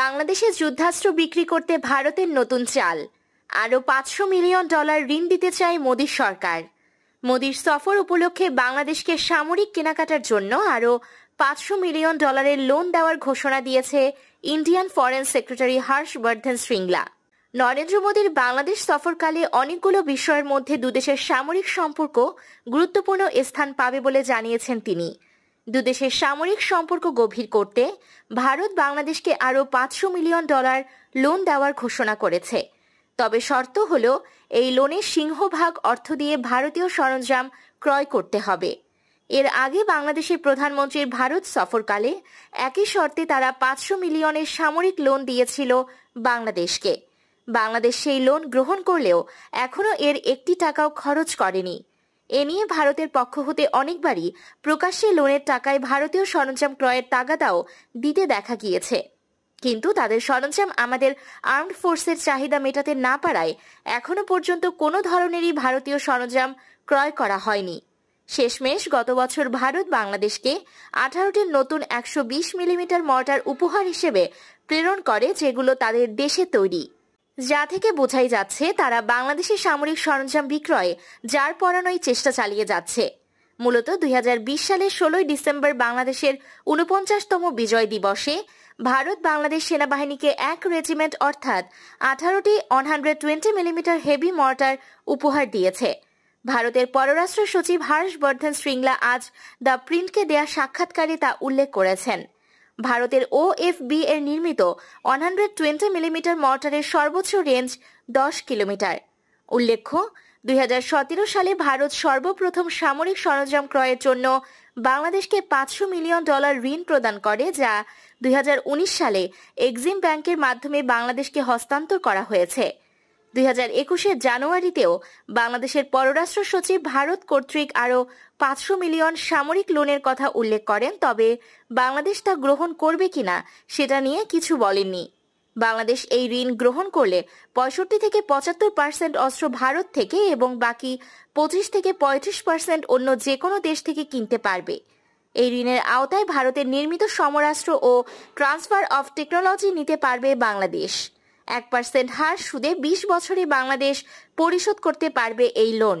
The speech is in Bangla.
বাংলাদেশে যুদ্ধাস্ত্র বিক্রি করতে ভারতের নতুন চাল আরও পাঁচশো মিলিয়ন ডলার ঋণ দিতে চায় মোদীর সরকার মোদীর সফর উপলক্ষে বাংলাদেশকে সামরিক কেনাকাটার জন্য আরও পাঁচশো মিলিয়ন ডলারের লোন দেওয়ার ঘোষণা দিয়েছে Indian foreign secretary Harshvardhan Shringla Narendra মোদীর বাংলাদেশ সফরকালে অনেকগুলো বিষয়ের মধ্যে দুদেশের সামরিক সম্পর্ক গুরুত্বপূর্ণ স্থান পাবে বলে জানিয়েছেন তিনি দুদেশের সামরিক সম্পর্ক গভীর করতে ভারত বাংলাদেশকে আরও পাঁচশো মিলিয়ন ডলার লোন দেওয়ার ঘোষণা করেছে তবে শর্ত হল এই লোনের সিংহভাগ অর্থ দিয়ে ভারতীয় সরঞ্জাম ক্রয় করতে হবে এর আগে বাংলাদেশের প্রধানমন্ত্রীর ভারত সফরকালে একই শর্তে তারা পাঁচশো মিলিয়নের সামরিক লোন দিয়েছিল বাংলাদেশকে বাংলাদেশ সেই লোন গ্রহণ করলেও এখনও এর একটি টাকাও খরচ করেনি এ নিয়ে ভারতের পক্ষ হতে অনেকবারই প্রকাশ্যে লোনের টাকায় ভারতীয় সরঞ্জাম ক্রয়ের তাগাদাও দিতে দেখা গিয়েছে কিন্তু তাদের সরঞ্জাম আমাদের আর্মড ফোর্সের চাহিদা মেটাতে না পারায় এখনো পর্যন্ত কোনো ধরনেরই ভারতীয় সরঞ্জাম ক্রয় করা হয়নি শেষমেশ গত বছর ভারত বাংলাদেশকে আঠারোটির নতুন একশো মিলিমিটার মর্টার উপহার হিসেবে প্রেরণ করে যেগুলো তাদের দেশে তৈরি যা থেকে বোঝাই যাচ্ছে তারা বাংলাদেশের সামরিক সরঞ্জাম বিক্রয়ে যার পরানোই চেষ্টা চালিয়ে যাচ্ছে মূলত দুই সালের ষোলোই ডিসেম্বর বাংলাদেশের উনপঞ্চাশতম বিজয় দিবসে ভারত বাংলাদেশ সেনাবাহিনীকে এক রেজিমেন্ট অর্থাৎ আঠারোটি one hundred twenty millimetre heavy mortar উপহার দিয়েছে ভারতের পররাষ্ট্র সচিব হর্ষবর্ধন শ্রিংলা আজ দ্য প্রিন্টকে দেয়া সাক্ষাৎকারে তা উল্লেখ করেছেন ভারতের বি এর নির্মিত ওয়ান হান্ড্রেড টোয়েন্টি মিলিমিটার মর্টারের সর্বোচ্চ রেঞ্জ দশ কিলোমিটার উল্লেখ্য দুই সালে ভারত সর্বপ্রথম সামরিক সরঞ্জাম ক্রয়ের জন্য বাংলাদেশকে পাঁচশো মিলিয়ন ডলার ঋণ প্রদান করে যা দুই সালে এক্সিম ব্যাংকের মাধ্যমে বাংলাদেশকে হস্তান্তর করা হয়েছে দুই হাজার একুশের জানুয়ারিতেও বাংলাদেশের পররাষ্ট্র সচিব ভারত কর্তৃক আরও পাঁচশো মিলিয়ন সামরিক লোনের কথা উল্লেখ করেন তবে বাংলাদেশ তা গ্রহণ করবে কিনা সেটা নিয়ে কিছু বলেননি বাংলাদেশ এই ঋণ গ্রহণ করলে পঁয়ষট্টি থেকে পঁচাত্তর পার্সেন্ট অস্ত্র ভারত থেকে এবং বাকি পঁচিশ থেকে পঁয়ত্রিশ পার্সেন্ট অন্য যে কোনো দেশ থেকে কিনতে পারবে এই ঋণের আওতায় ভারতের নির্মিত সমরাস্ত্র ও ট্রান্সফার অফ টেকনোলজি নিতে পারবে বাংলাদেশ এক পার্সেন্ট হার সুদে বিশ বছরে বাংলাদেশ পরিশোধ করতে পারবে এই লোন